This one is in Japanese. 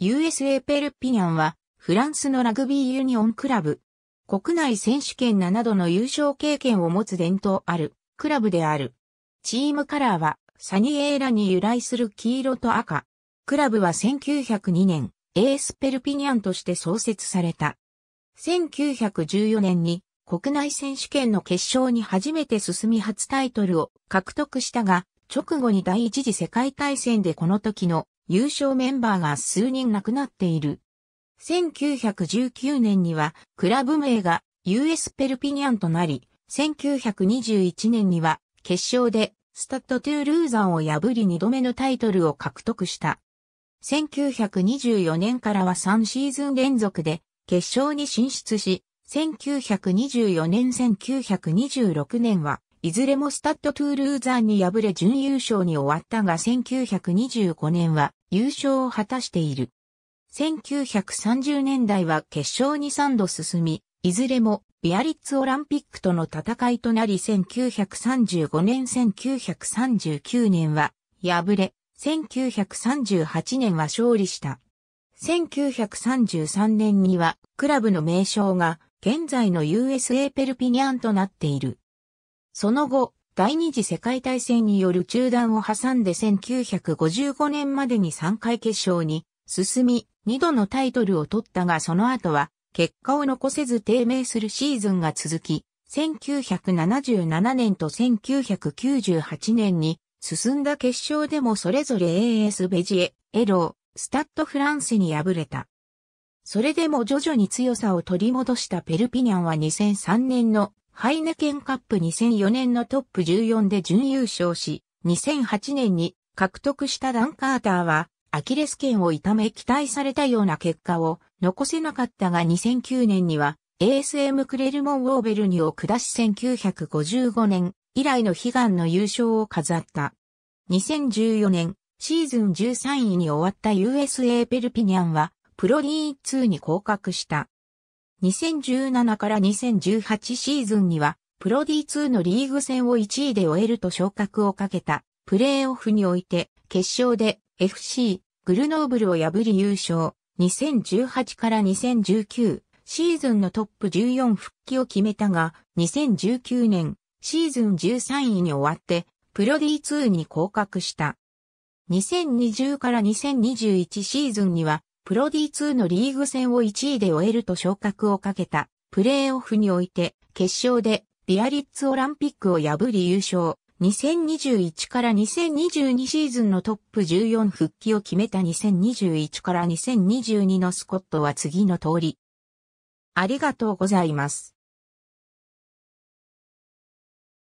USA ペルピニャンは、フランスのラグビーユニオンクラブ。国内選手権7度の優勝経験を持つ伝統ある、クラブである。チームカラーは、サニエーラに由来する黄色と赤。クラブは1902年、エースペルピニャンとして創設された。1914年に国内選手権の決勝に初めて進み初タイトルを獲得したが、直後に第一次世界大戦でこの時の優勝メンバーが数人亡くなっている。1919年にはクラブ名が US ペルピニャンとなり、1921年には決勝でスタッドトゥールーザンを破り2度目のタイトルを獲得した。1924年からは3シーズン連続で決勝に進出し、1924年1926年はいずれもスタッドトゥールーザーに敗れ準優勝に終わったが1925年は優勝を果たしている。1930年代は決勝に3度進み、いずれもビアリッツオランピックとの戦いとなり1935年1939年は敗れ、1938年は勝利した。1933年にはクラブの名称が現在の USA ペルピニャンとなっている。その後、第二次世界大戦による中断を挟んで1955年までに3回決勝に進み、2度のタイトルを取ったがその後は結果を残せず低迷するシーズンが続き、1977年と1998年に進んだ決勝でもそれぞれ AS ベジエ、エロー、スタッドフランスに敗れた。それでも徐々に強さを取り戻したペルピニャンは2003年のハイネケンカップ2004年のトップ14で準優勝し、2008年に獲得したダン・カーターは、アキレス腱を痛め期待されたような結果を残せなかったが2009年には ASM クレルモン・ウォーベルニを下し1955年以来の悲願の優勝を飾った。2014年シーズン13位に終わった USA ペルピニャンはプロリー2に降格した。2017から2018シーズンには、プロ D2 のリーグ戦を1位で終えると昇格をかけた、プレーオフにおいて、決勝で FC グルノーブルを破り優勝、2018から2019シーズンのトップ14復帰を決めたが、2019年シーズン13位に終わって、プロ D2 に降格した。2020から2021シーズンにはプロ D2 のリーグ戦を1位で終えると昇格をかけたプレーオフにおいて決勝でビアリッツオランピックを破り優勝。2021から2022シーズンのトップ14復帰を決めた2021から2022のスコットは次の通り。ありがとうございます。